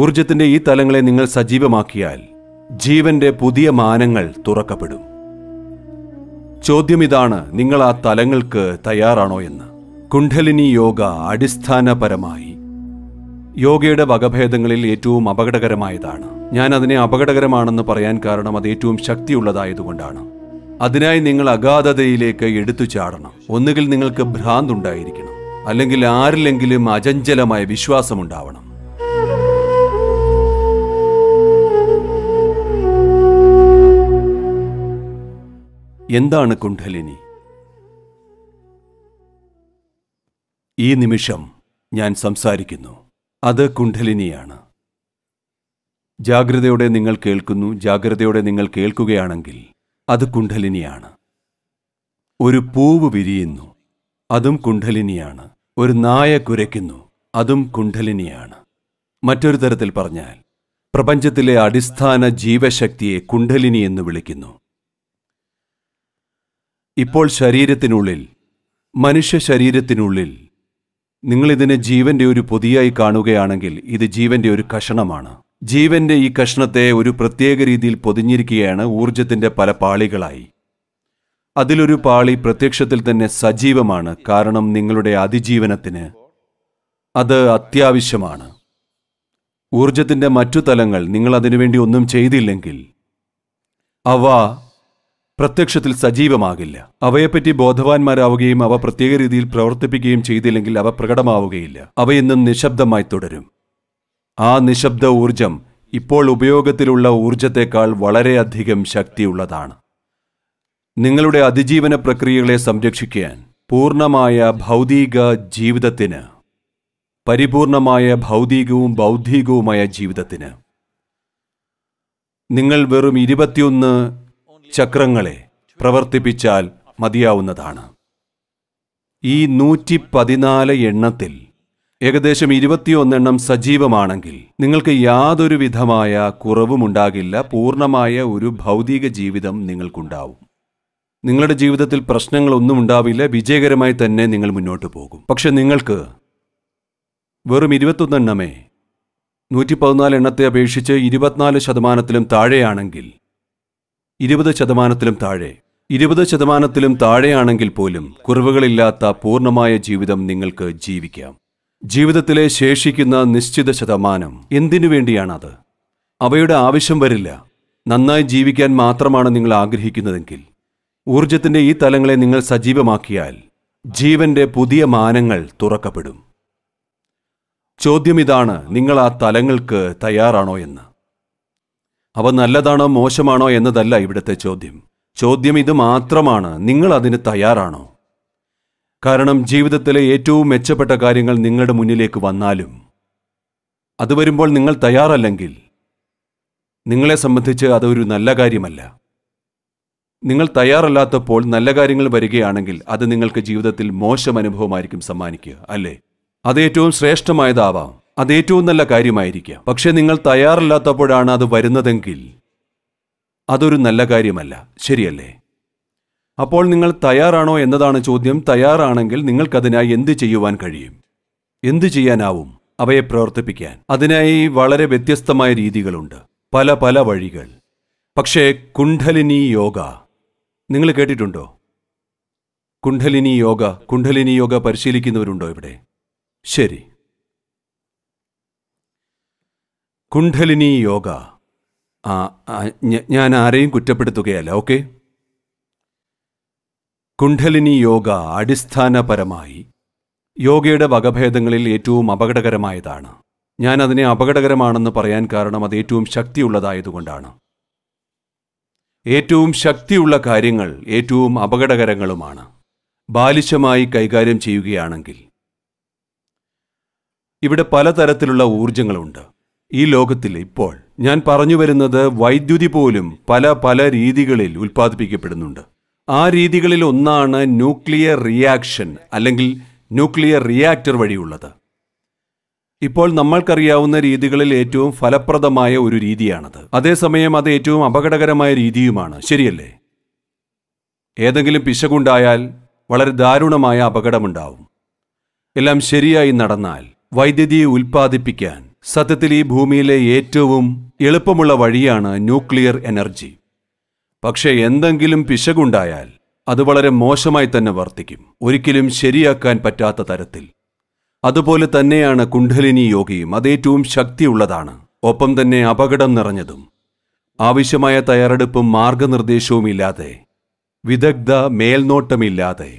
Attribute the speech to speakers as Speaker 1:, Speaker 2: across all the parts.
Speaker 1: ഊർജത്തിന്റെ ഈ തലങ്ങളെ നിങ്ങൾ സജീവമാക്കിയാൽ ജീവന്റെ പുതിയ മാനങ്ങൾ തുറക്കപ്പെടും ചോദ്യം ഇതാണ് നിങ്ങൾ ആ തലങ്ങൾക്ക് തയ്യാറാണോ എന്ന് കുണ്ഠലിനി യോഗ അടിസ്ഥാനപരമായി യോഗയുടെ വകഭേദങ്ങളിൽ ഏറ്റവും അപകടകരമായതാണ് ഞാൻ അതിനെ അപകടകരമാണെന്ന് പറയാൻ കാരണം അത് ഏറ്റവും ശക്തിയുള്ളതായതുകൊണ്ടാണ് അതിനായി നിങ്ങൾ അഗാധതയിലേക്ക് എടുത്തു ചാടണം ഒന്നുകിൽ നിങ്ങൾക്ക് ഭ്രാന്തുണ്ടായിരിക്കണം അല്ലെങ്കിൽ ആരിലെങ്കിലും അചഞ്ചലമായ വിശ്വാസമുണ്ടാവണം എന്താണ് കുണ്ഠലിനി ഈ നിമിഷം ഞാൻ സംസാരിക്കുന്നു അത് കുണ്ഠലിനിയാണ് ജാഗ്രതയോടെ നിങ്ങൾ കേൾക്കുന്നു ജാഗ്രതയോടെ നിങ്ങൾ കേൾക്കുകയാണെങ്കിൽ അത് കുണ്ഠലിനിയാണ് ഒരു പൂവ് വിരിയുന്നു അതും കുണ്ഠലിനിയാണ് ഒരു നായ കുരയ്ക്കുന്നു അതും കുണ്ഠലിനിയാണ് മറ്റൊരു തരത്തിൽ പറഞ്ഞാൽ പ്രപഞ്ചത്തിലെ അടിസ്ഥാന ജീവശക്തിയെ കുണ്ഠലിനി എന്ന് വിളിക്കുന്നു ഇപ്പോൾ ശരീരത്തിനുള്ളിൽ മനുഷ്യ ശരീരത്തിനുള്ളിൽ നിങ്ങളിതിനെ ജീവന്റെ ഒരു പൊതിയായി കാണുകയാണെങ്കിൽ ഇത് ജീവന്റെ ഒരു കഷണമാണ് ജീവന്റെ ഈ കഷ്ണത്തെ ഒരു പ്രത്യേക രീതിയിൽ പൊതിഞ്ഞിരിക്കുകയാണ് ഊർജത്തിന്റെ പല പാളികളായി അതിലൊരു പാളി പ്രത്യക്ഷത്തിൽ തന്നെ സജീവമാണ് കാരണം നിങ്ങളുടെ അതിജീവനത്തിന് അത് അത്യാവശ്യമാണ് ഊർജത്തിന്റെ മറ്റു തലങ്ങൾ നിങ്ങൾ അതിനുവേണ്ടി ഒന്നും ചെയ്തില്ലെങ്കിൽ അവ പ്രത്യക്ഷത്തിൽ സജീവമാകില്ല അവയെപ്പറ്റി ബോധവാന്മാരാവുകയും അവ പ്രത്യേക രീതിയിൽ പ്രവർത്തിപ്പിക്കുകയും ചെയ്തില്ലെങ്കിൽ അവ പ്രകടമാവുകയില്ല അവയെന്നും നിശബ്ദമായി തുടരും ആ നിശബ്ദ ഊർജം ഇപ്പോൾ ഉപയോഗത്തിലുള്ള ഊർജത്തെക്കാൾ വളരെയധികം ശക്തിയുള്ളതാണ് നിങ്ങളുടെ അതിജീവന പ്രക്രിയകളെ സംരക്ഷിക്കാൻ പൂർണ്ണമായ ഭൗതിക ജീവിതത്തിന് പരിപൂർണമായ ഭൗതികവും ബൗദ്ധികവുമായ ജീവിതത്തിന് നിങ്ങൾ വെറും ഇരുപത്തിയൊന്ന് ചക്രങ്ങളെ പ്രവർത്തിപ്പിച്ചാൽ മതിയാവുന്നതാണ് ഈ നൂറ്റി പതിനാല് എണ്ണത്തിൽ ഏകദേശം ഇരുപത്തിയൊന്നെണ്ണം സജീവമാണെങ്കിൽ നിങ്ങൾക്ക് യാതൊരു വിധമായ കുറവുമുണ്ടാകില്ല പൂർണ്ണമായ ഒരു ഭൗതിക ജീവിതം നിങ്ങൾക്കുണ്ടാവും നിങ്ങളുടെ ജീവിതത്തിൽ പ്രശ്നങ്ങളൊന്നും ഉണ്ടാവില്ല വിജയകരമായി തന്നെ നിങ്ങൾ മുന്നോട്ട് പോകും പക്ഷെ നിങ്ങൾക്ക് വെറും ഇരുപത്തൊന്നെണ്ണമേ നൂറ്റി പതിനാല് എണ്ണത്തെ അപേക്ഷിച്ച് ഇരുപത്തിനാല് ശതമാനത്തിലും താഴെയാണെങ്കിൽ ഇരുപത് ശതമാനത്തിലും താഴെ ഇരുപത് ശതമാനത്തിലും താഴെയാണെങ്കിൽ പോലും കുറവുകളില്ലാത്ത പൂർണ്ണമായ ജീവിതം നിങ്ങൾക്ക് ജീവിക്കാം ജീവിതത്തിലെ ശേഷിക്കുന്ന നിശ്ചിത ശതമാനം എന്തിനു വേണ്ടിയാണത് അവയുടെ ആവശ്യം വരില്ല നന്നായി ജീവിക്കാൻ മാത്രമാണ് നിങ്ങൾ ആഗ്രഹിക്കുന്നതെങ്കിൽ ഊർജത്തിൻ്റെ ഈ തലങ്ങളെ നിങ്ങൾ സജീവമാക്കിയാൽ ജീവന്റെ പുതിയ മാനങ്ങൾ തുറക്കപ്പെടും ചോദ്യം ഇതാണ് നിങ്ങൾ ആ തലങ്ങൾക്ക് തയ്യാറാണോ എന്ന് അവ നല്ലതാണോ മോശമാണോ എന്നതല്ല ഇവിടുത്തെ ചോദ്യം ചോദ്യം ഇത് മാത്രമാണ് നിങ്ങൾ അതിന് തയ്യാറാണോ കാരണം ജീവിതത്തിലെ ഏറ്റവും മെച്ചപ്പെട്ട കാര്യങ്ങൾ നിങ്ങളുടെ മുന്നിലേക്ക് വന്നാലും അത് വരുമ്പോൾ നിങ്ങൾ തയ്യാറല്ലെങ്കിൽ നിങ്ങളെ സംബന്ധിച്ച് അതൊരു നല്ല കാര്യമല്ല നിങ്ങൾ തയ്യാറല്ലാത്തപ്പോൾ നല്ല കാര്യങ്ങൾ വരികയാണെങ്കിൽ അത് നിങ്ങൾക്ക് ജീവിതത്തിൽ മോശം അനുഭവമായിരിക്കും സമ്മാനിക്കുക അല്ലേ അത് ഏറ്റവും ശ്രേഷ്ഠമായതാവാം അത് ഏറ്റവും നല്ല കാര്യമായിരിക്കാം പക്ഷേ നിങ്ങൾ തയ്യാറില്ലാത്തപ്പോഴാണ് അത് വരുന്നതെങ്കിൽ അതൊരു നല്ല കാര്യമല്ല ശരിയല്ലേ അപ്പോൾ നിങ്ങൾ തയ്യാറാണോ എന്നതാണ് ചോദ്യം തയ്യാറാണെങ്കിൽ നിങ്ങൾക്കതിനായി എന്ത് ചെയ്യുവാൻ കഴിയും എന്തു ചെയ്യാനാവും അവയെ പ്രവർത്തിപ്പിക്കാൻ അതിനായി വളരെ വ്യത്യസ്തമായ രീതികളുണ്ട് പല പല വഴികൾ പക്ഷേ കുണ്ഠലിനി യോഗ നിങ്ങൾ കേട്ടിട്ടുണ്ടോ കുണ്ഠലിനി യോഗ കുണ്ഠലിനി യോഗ പരിശീലിക്കുന്നവരുണ്ടോ ഇവിടെ ശരി കുണ്ഠലിനി യോഗ ആ ഞാൻ ആരെയും കുറ്റപ്പെടുത്തുകയല്ല ഓക്കെ കുണ്ഠലിനി യോഗ അടിസ്ഥാനപരമായി യോഗയുടെ വകഭേദങ്ങളിൽ ഏറ്റവും അപകടകരമായതാണ് ഞാൻ അതിനെ അപകടകരമാണെന്ന് പറയാൻ കാരണം അത് ഏറ്റവും ശക്തിയുള്ളതായതുകൊണ്ടാണ് ഏറ്റവും ശക്തിയുള്ള കാര്യങ്ങൾ ഏറ്റവും അപകടകരങ്ങളുമാണ് ബാലിശമായി കൈകാര്യം ചെയ്യുകയാണെങ്കിൽ ഇവിടെ പലതരത്തിലുള്ള ഊർജങ്ങളുണ്ട് ഈ ലോകത്തിൽ ഇപ്പോൾ ഞാൻ പറഞ്ഞു വരുന്നത് വൈദ്യുതി പോലും പല പല രീതികളിൽ ഉൽപ്പാദിപ്പിക്കപ്പെടുന്നുണ്ട് ആ രീതികളിൽ ഒന്നാണ് ന്യൂക്ലിയർ റിയാക്ഷൻ അല്ലെങ്കിൽ ന്യൂക്ലിയർ റിയാക്ടർ വഴിയുള്ളത് ഇപ്പോൾ നമ്മൾക്കറിയാവുന്ന രീതികളിൽ ഏറ്റവും ഫലപ്രദമായ ഒരു രീതിയാണത് അതേസമയം അത് ഏറ്റവും അപകടകരമായ രീതിയുമാണ് ശരിയല്ലേ ഏതെങ്കിലും പിശകുണ്ടായാൽ വളരെ ദാരുണമായ അപകടമുണ്ടാവും എല്ലാം ശരിയായി നടന്നാൽ വൈദ്യുതി ഉൽപ്പാദിപ്പിക്കാൻ സത്യത്തിൽ ഈ ഭൂമിയിലെ ഏറ്റവും എളുപ്പമുള്ള വഴിയാണ് ന്യൂക്ലിയർ എനർജി പക്ഷേ എന്തെങ്കിലും പിശകുണ്ടായാൽ അത് വളരെ മോശമായി തന്നെ വർത്തിക്കും ഒരിക്കലും ശരിയാക്കാൻ പറ്റാത്ത തരത്തിൽ അതുപോലെ തന്നെയാണ് കുണ്ഡലിനി യോഗയും അതേറ്റവും ശക്തിയുള്ളതാണ് ഒപ്പം തന്നെ അപകടം നിറഞ്ഞതും ആവശ്യമായ തയ്യാറെടുപ്പും മാർഗനിർദ്ദേശവും ഇല്ലാതെ വിദഗ്ധ മേൽനോട്ടമില്ലാതെ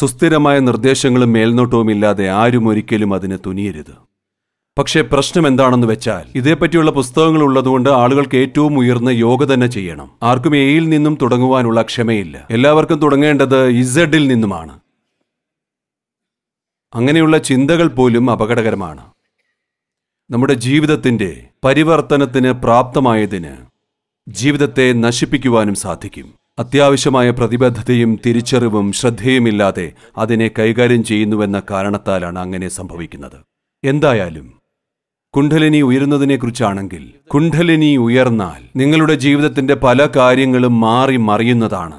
Speaker 1: സുസ്ഥിരമായ നിർദ്ദേശങ്ങളും മേൽനോട്ടവുമില്ലാതെ ആരും ഒരിക്കലും അതിന് തുനിയരുത് പക്ഷേ പ്രശ്നം എന്താണെന്ന് വെച്ചാൽ ഇതേപ്പറ്റിയുള്ള പുസ്തകങ്ങൾ ഉള്ളതുകൊണ്ട് ആളുകൾക്ക് ഏറ്റവും ഉയർന്ന യോഗ തന്നെ ചെയ്യണം ആർക്കും എയിൽ നിന്നും തുടങ്ങുവാനുള്ള ക്ഷമയില്ല എല്ലാവർക്കും തുടങ്ങേണ്ടത് ഇസഡിൽ നിന്നുമാണ് അങ്ങനെയുള്ള ചിന്തകൾ പോലും അപകടകരമാണ് നമ്മുടെ ജീവിതത്തിൻ്റെ പരിവർത്തനത്തിന് പ്രാപ്തമായതിന് ജീവിതത്തെ നശിപ്പിക്കുവാനും സാധിക്കും അത്യാവശ്യമായ പ്രതിബദ്ധതയും തിരിച്ചറിവും ശ്രദ്ധയുമില്ലാതെ അതിനെ കൈകാര്യം ചെയ്യുന്നുവെന്ന കാരണത്താലാണ് അങ്ങനെ സംഭവിക്കുന്നത് എന്തായാലും കുണ്ഠലിനി ഉയരുന്നതിനെക്കുറിച്ചാണെങ്കിൽ കുണ്ഠലിനി ഉയർന്നാൽ നിങ്ങളുടെ ജീവിതത്തിന്റെ പല കാര്യങ്ങളും മാറി മറിയുന്നതാണ്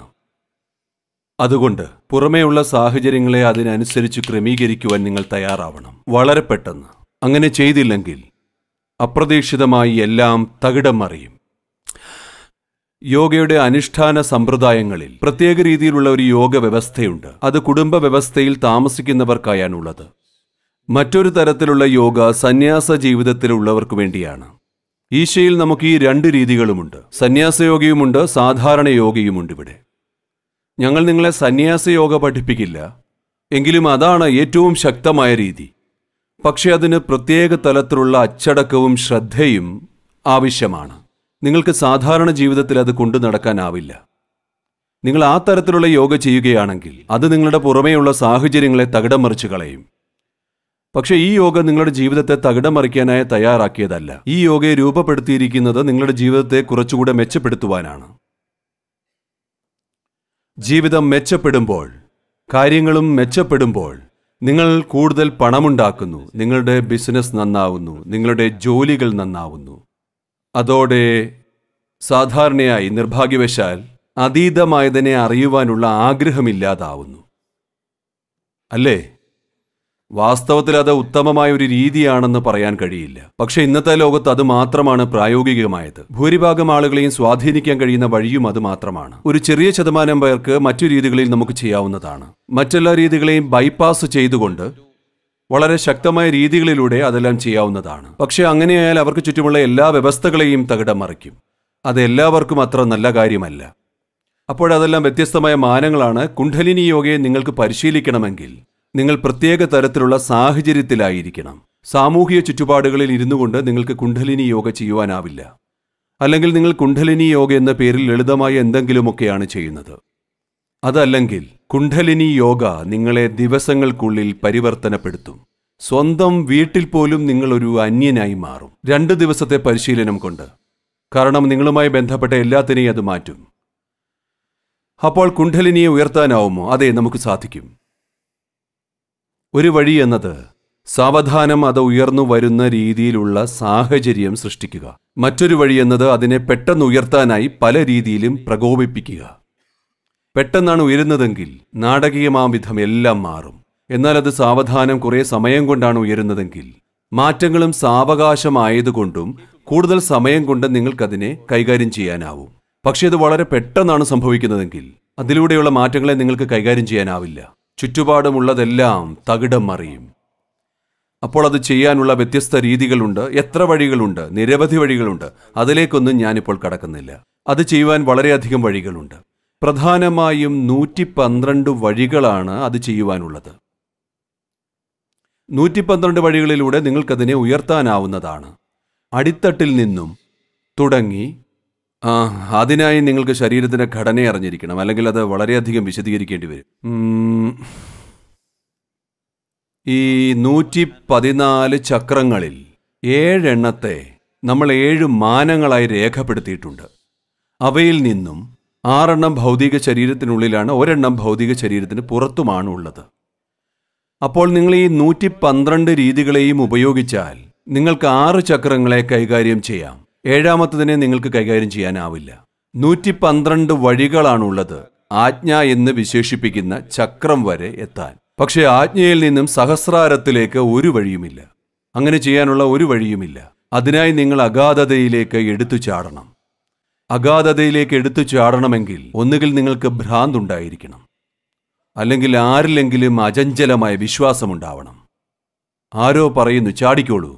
Speaker 1: അതുകൊണ്ട് പുറമേയുള്ള സാഹചര്യങ്ങളെ അതിനനുസരിച്ച് ക്രമീകരിക്കുവാൻ നിങ്ങൾ തയ്യാറാവണം വളരെ പെട്ടെന്ന് അങ്ങനെ ചെയ്തില്ലെങ്കിൽ അപ്രതീക്ഷിതമായി എല്ലാം തകിടം മറിയും യോഗയുടെ അനുഷ്ഠാന സമ്പ്രദായങ്ങളിൽ പ്രത്യേക രീതിയിലുള്ള ഒരു യോഗ വ്യവസ്ഥയുണ്ട് അത് കുടുംബ വ്യവസ്ഥയിൽ താമസിക്കുന്നവർക്കായാണുള്ളത് മറ്റൊരു തരത്തിലുള്ള യോഗ സന്യാസ ജീവിതത്തിലുള്ളവർക്ക് വേണ്ടിയാണ് ഈശയിൽ നമുക്ക് ഈ രണ്ട് രീതികളുമുണ്ട് സന്യാസയോഗയുമുണ്ട് സാധാരണ യോഗയുമുണ്ട് ഇവിടെ ഞങ്ങൾ നിങ്ങളെ സന്യാസയോഗ പഠിപ്പിക്കില്ല എങ്കിലും അതാണ് ഏറ്റവും ശക്തമായ രീതി പക്ഷേ അതിന് പ്രത്യേക തലത്തിലുള്ള അച്ചടക്കവും ശ്രദ്ധയും ആവശ്യമാണ് നിങ്ങൾക്ക് സാധാരണ ജീവിതത്തിൽ അത് കൊണ്ടു നടക്കാനാവില്ല നിങ്ങൾ ആ തരത്തിലുള്ള യോഗ ചെയ്യുകയാണെങ്കിൽ അത് നിങ്ങളുടെ പുറമേയുള്ള സാഹചര്യങ്ങളെ തകിടം മറിച്ചു കളയും പക്ഷേ ഈ യോഗ നിങ്ങളുടെ ജീവിതത്തെ തകിടം മറിക്കാനായി തയ്യാറാക്കിയതല്ല ഈ യോഗയെ രൂപപ്പെടുത്തിയിരിക്കുന്നത് നിങ്ങളുടെ ജീവിതത്തെ കുറച്ചുകൂടെ മെച്ചപ്പെടുത്തുവാനാണ് ജീവിതം മെച്ചപ്പെടുമ്പോൾ കാര്യങ്ങളും മെച്ചപ്പെടുമ്പോൾ നിങ്ങൾ കൂടുതൽ പണമുണ്ടാക്കുന്നു നിങ്ങളുടെ ബിസിനസ് നന്നാവുന്നു നിങ്ങളുടെ ജോലികൾ നന്നാവുന്നു അതോടെ സാധാരണയായി നിർഭാഗ്യവശാൽ അതീതമായതിനെ അറിയുവാനുള്ള ആഗ്രഹമില്ലാതാവുന്നു അല്ലേ വാസ്തവത്തിൽ അത് ഉത്തമമായ ഒരു രീതിയാണെന്ന് പറയാൻ കഴിയില്ല പക്ഷേ ഇന്നത്തെ ലോകത്ത് അത് മാത്രമാണ് പ്രായോഗികമായത് ഭൂരിഭാഗം ആളുകളെയും സ്വാധീനിക്കാൻ കഴിയുന്ന വഴിയും അത് മാത്രമാണ് ഒരു ചെറിയ ശതമാനം പേർക്ക് മറ്റു രീതികളിൽ നമുക്ക് ചെയ്യാവുന്നതാണ് മറ്റെല്ലാ രീതികളെയും ബൈപ്പാസ് ചെയ്തുകൊണ്ട് വളരെ ശക്തമായ രീതികളിലൂടെ അതെല്ലാം ചെയ്യാവുന്നതാണ് പക്ഷേ അങ്ങനെയായാൽ അവർക്ക് ചുറ്റുമുള്ള എല്ലാ വ്യവസ്ഥകളെയും തകിടം മറിക്കും അത് എല്ലാവർക്കും അത്ര നല്ല കാര്യമല്ല അപ്പോഴതെല്ലാം വ്യത്യസ്തമായ മാനങ്ങളാണ് കുണ്ഠലിനി യോഗയെ നിങ്ങൾക്ക് പരിശീലിക്കണമെങ്കിൽ നിങ്ങൾ പ്രത്യേക തരത്തിലുള്ള സാഹചര്യത്തിലായിരിക്കണം സാമൂഹിക ചുറ്റുപാടുകളിൽ ഇരുന്നു കൊണ്ട് നിങ്ങൾക്ക് കുണ്ഠലിനി യോഗ ചെയ്യുവാനാവില്ല അല്ലെങ്കിൽ നിങ്ങൾ കുണ്ഠലിനി യോഗ എന്ന പേരിൽ ലളിതമായ എന്തെങ്കിലുമൊക്കെയാണ് ചെയ്യുന്നത് അതല്ലെങ്കിൽ കുണ്ഠലിനി യോഗ നിങ്ങളെ ദിവസങ്ങൾക്കുള്ളിൽ പരിവർത്തനപ്പെടുത്തും സ്വന്തം വീട്ടിൽ പോലും നിങ്ങളൊരു അന്യനായി മാറും രണ്ട് ദിവസത്തെ പരിശീലനം കൊണ്ട് കാരണം നിങ്ങളുമായി ബന്ധപ്പെട്ട എല്ലാത്തിനെയും അത് മാറ്റും അപ്പോൾ കുണ്ഠലിനിയെ ഉയർത്താനാവുമോ അതെ നമുക്ക് സാധിക്കും ഒരു വഴി എന്നത് സാവധാനം അത് ഉയർന്നു വരുന്ന രീതിയിലുള്ള സാഹചര്യം സൃഷ്ടിക്കുക മറ്റൊരു വഴി എന്നത് അതിനെ പെട്ടെന്ന് ഉയർത്താനായി പല രീതിയിലും പ്രകോപിപ്പിക്കുക പെട്ടെന്നാണ് ഉയരുന്നതെങ്കിൽ നാടകീയമാം വിധം എല്ലാം മാറും എന്നാൽ അത് സാവധാനം കുറേ സമയം കൊണ്ടാണ് ഉയരുന്നതെങ്കിൽ മാറ്റങ്ങളും സാവകാശമായതുകൊണ്ടും കൂടുതൽ സമയം കൊണ്ട് നിങ്ങൾക്കതിനെ കൈകാര്യം ചെയ്യാനാവും പക്ഷേ അത് വളരെ പെട്ടെന്നാണ് സംഭവിക്കുന്നതെങ്കിൽ അതിലൂടെയുള്ള മാറ്റങ്ങളെ നിങ്ങൾക്ക് കൈകാര്യം ചെയ്യാനാവില്ല ചുറ്റുപാടുമുള്ളതെല്ലാം തകിടം മറിയും അപ്പോൾ അത് ചെയ്യാനുള്ള വ്യത്യസ്ത രീതികളുണ്ട് എത്ര വഴികളുണ്ട് നിരവധി വഴികളുണ്ട് അതിലേക്കൊന്നും ഞാനിപ്പോൾ കടക്കുന്നില്ല അത് ചെയ്യുവാൻ വളരെയധികം വഴികളുണ്ട് പ്രധാനമായും നൂറ്റി പന്ത്രണ്ട് വഴികളാണ് അത് ചെയ്യുവാനുള്ളത് നൂറ്റി പന്ത്രണ്ട് വഴികളിലൂടെ നിങ്ങൾക്കതിനെ ഉയർത്താനാവുന്നതാണ് അടിത്തട്ടിൽ നിന്നും തുടങ്ങി അതിനായി നിങ്ങൾക്ക് ശരീരത്തിൻ്റെ ഘടനയെ അറിഞ്ഞിരിക്കണം അല്ലെങ്കിൽ അത് വളരെയധികം വിശദീകരിക്കേണ്ടി വരും ഈ നൂറ്റി പതിനാല് ചക്രങ്ങളിൽ ഏഴെണ്ണത്തെ നമ്മൾ ഏഴ് മാനങ്ങളായി രേഖപ്പെടുത്തിയിട്ടുണ്ട് അവയിൽ നിന്നും ആറെണ്ണം ഭൗതിക ശരീരത്തിനുള്ളിലാണ് ഒരെണ്ണം ഭൗതിക ശരീരത്തിന് പുറത്തുമാണ് ഉള്ളത് അപ്പോൾ നിങ്ങൾ ഈ നൂറ്റി പന്ത്രണ്ട് രീതികളെയും ഉപയോഗിച്ചാൽ നിങ്ങൾക്ക് ആറ് ചക്രങ്ങളെ കൈകാര്യം ചെയ്യാം ഏഴാമത്തതിനെ നിങ്ങൾക്ക് കൈകാര്യം ചെയ്യാനാവില്ല നൂറ്റി പന്ത്രണ്ട് വഴികളാണുള്ളത് ആജ്ഞ എന്ന് വിശേഷിപ്പിക്കുന്ന ചക്രം വരെ എത്താൻ പക്ഷേ ആജ്ഞയിൽ നിന്നും സഹസ്രാരത്തിലേക്ക് ഒരു വഴിയുമില്ല അങ്ങനെ ചെയ്യാനുള്ള ഒരു വഴിയുമില്ല അതിനായി നിങ്ങൾ അഗാധതയിലേക്ക് എടുത്തു ചാടണം അഗാധതയിലേക്ക് എടുത്തു ചാടണമെങ്കിൽ ഒന്നുകിൽ നിങ്ങൾക്ക് ഭ്രാന്തുണ്ടായിരിക്കണം അല്ലെങ്കിൽ ആരിലെങ്കിലും അചഞ്ചലമായ വിശ്വാസമുണ്ടാവണം ആരോ പറയുന്നു ചാടിക്കോളൂ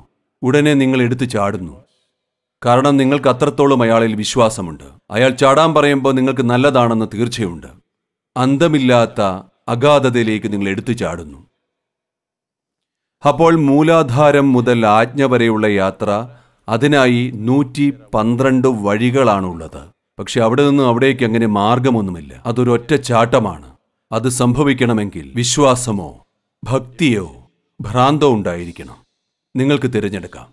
Speaker 1: ഉടനെ നിങ്ങൾ എടുത്തു ചാടുന്നു കാരണം നിങ്ങൾക്ക് അത്രത്തോളം അയാളിൽ വിശ്വാസമുണ്ട് അയാൾ ചാടാൻ പറയുമ്പോൾ നിങ്ങൾക്ക് നല്ലതാണെന്ന് തീർച്ചയുണ്ട് അന്തമില്ലാത്ത അഗാധതയിലേക്ക് നിങ്ങൾ എടുത്തു ചാടുന്നു അപ്പോൾ മൂലാധാരം മുതൽ ആജ്ഞ വരെയുള്ള യാത്ര അതിനായി നൂറ്റി പന്ത്രണ്ട് വഴികളാണുള്ളത് പക്ഷെ അവിടെ നിന്നും അവിടേക്ക് അങ്ങനെ മാർഗമൊന്നുമില്ല അതൊരൊറ്റ ചാട്ടമാണ് അത് സംഭവിക്കണമെങ്കിൽ വിശ്വാസമോ ഭക്തിയോ ഭ്രാന്തോ ഉണ്ടായിരിക്കണം നിങ്ങൾക്ക് തിരഞ്ഞെടുക്കാം